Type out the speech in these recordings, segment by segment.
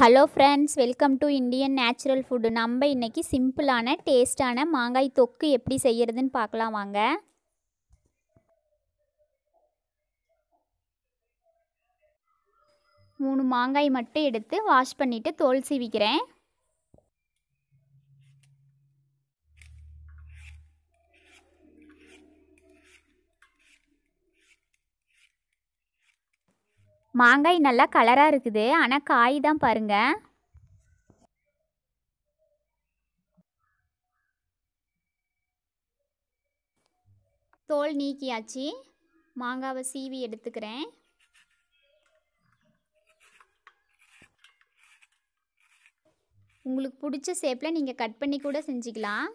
hello friends welcome to Indian natural food நம்ம இன்றைக்கி சிம்பிளான டேஸ்டான மாங்காய் தொக்கு எப்படி செய்கிறதுன்னு பார்க்கலாம் வாங்க மூணு மாங்காய் மட்டும் எடுத்து வாஷ் பண்ணிவிட்டு தோல் சீவிக்கிறேன் மாங்காய் நல்லா கலராக இருக்குது ஆனால் காய் தான் பாருங்கள் தோல் நீக்கியாச்சு மாங்காவை சீவி எடுத்துக்கிறேன் உங்களுக்கு பிடிச்ச ஷேப்பில் நீங்கள் கட் பண்ணி கூட செஞ்சுக்கலாம்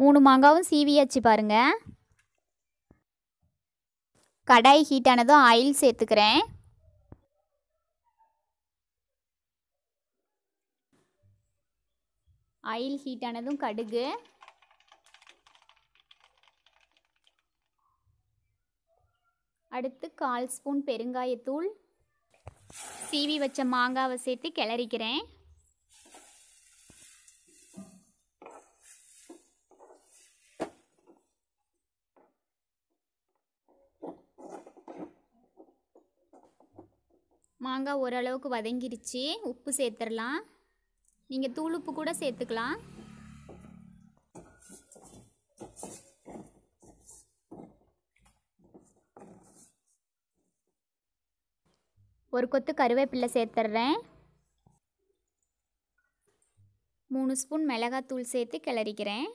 மூணு மாங்காவும் சீவியாச்சு பாருங்கள் கடாய் ஹீட் ஆனதும் ஆயில் சேர்த்துக்கிறேன் ஆயில் ஹீட் ஆனதும் கடுகு அடுத்து கால் ஸ்பூன் பெருங்காயத்தூள் சீவி வச்ச மாங்காவை சேர்த்து கிளறிக்கிறேன் மாங்காய் ஓரளவுக்கு வதங்கிருச்சு உப்பு சேர்த்துடலாம் நீங்கள் தூள் உப்பு கூட சேர்த்துக்கலாம் ஒரு கொத்து கருவேப்பிலை சேர்த்துட்றேன் மூணு ஸ்பூன் மிளகாத்தூள் சேர்த்து கிளறிக்கிறேன்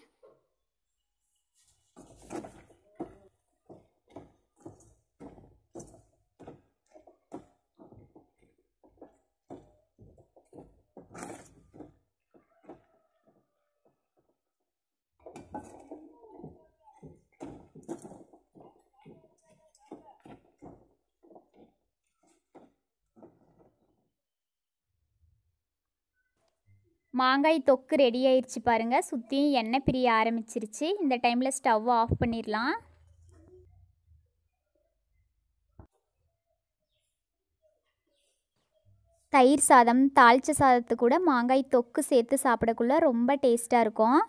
மாங்காய் தொக்கு ரெடி ஆயிடுச்சு பாருங்கள் சுற்றியும் எண்ணெய் பிரிய ஆரம்பிச்சிருச்சு இந்த டைமில் ஸ்டவ் ஆஃப் பண்ணிடலாம் தயிர் சாதம் தாளிச்ச சாதத்து கூட மாங்காய் தொக்கு சேர்த்து சாப்பிடக்குள்ள ரொம்ப டேஸ்ட்டாக இருக்கும்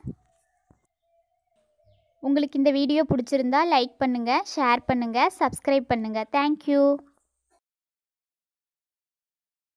உங்களுக்கு இந்த வீடியோ பிடிச்சிருந்தா லைக் பண்ணுங்கள் ஷேர் பண்ணுங்கள் சப்ஸ்கிரைப் பண்ணுங்கள் தேங்க்யூ